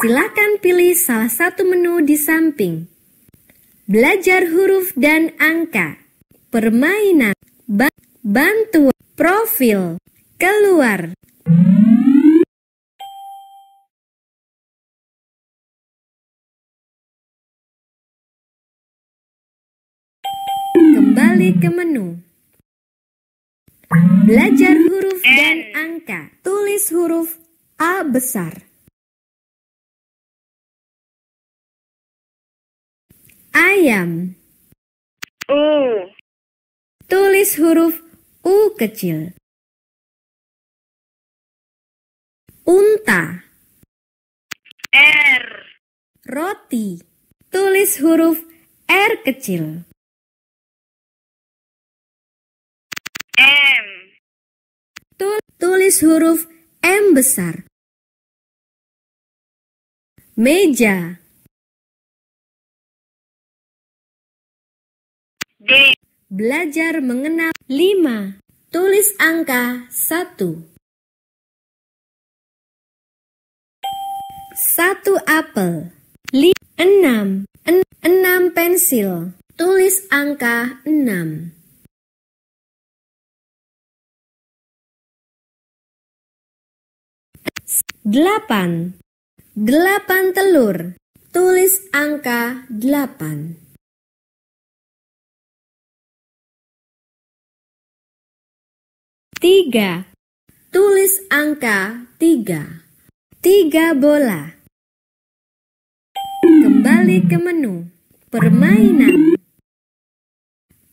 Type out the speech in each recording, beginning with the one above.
Silakan pilih salah satu menu di samping. Belajar huruf dan angka. Permainan. Ba bantu. Profil. Keluar. Kembali ke menu. Belajar huruf dan eh. angka. Tulis huruf A besar. Ayam. U. Tulis huruf U kecil. Unta. R. Roti. Tulis huruf R kecil. M. Tulis huruf M besar meja D belajar mengenal lima. tulis angka satu. satu apel, li, enam, enam pensil, tulis angka enam. Delapan, 8 telur. Tulis angka 8. Tiga. Tulis angka tiga. Tiga bola. Kembali ke menu. Permainan.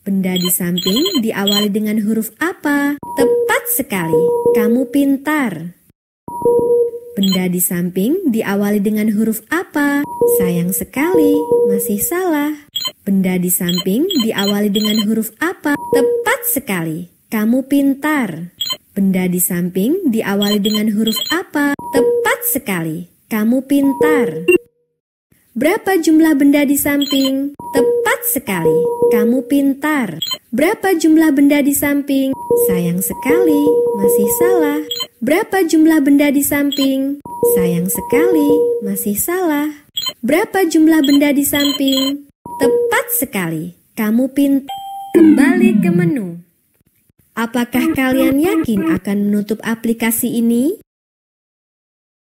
Benda di samping diawali dengan huruf apa? Tepat sekali. Kamu pintar benda di samping diawali dengan huruf apa? Sayang sekali, masih salah. Benda di samping diawali dengan huruf apa? Tepat sekali. Kamu pintar. Benda di samping diawali dengan huruf apa? Tepat sekali. Kamu pintar. Berapa jumlah benda di samping? Tepat sekali. Kamu pintar. Berapa jumlah benda di samping? Sayang sekali, masih salah. Berapa jumlah benda di samping? Sayang sekali, masih salah. Berapa jumlah benda di samping? Tepat sekali, kamu pintar. Kembali ke menu. Apakah kalian yakin akan menutup aplikasi ini?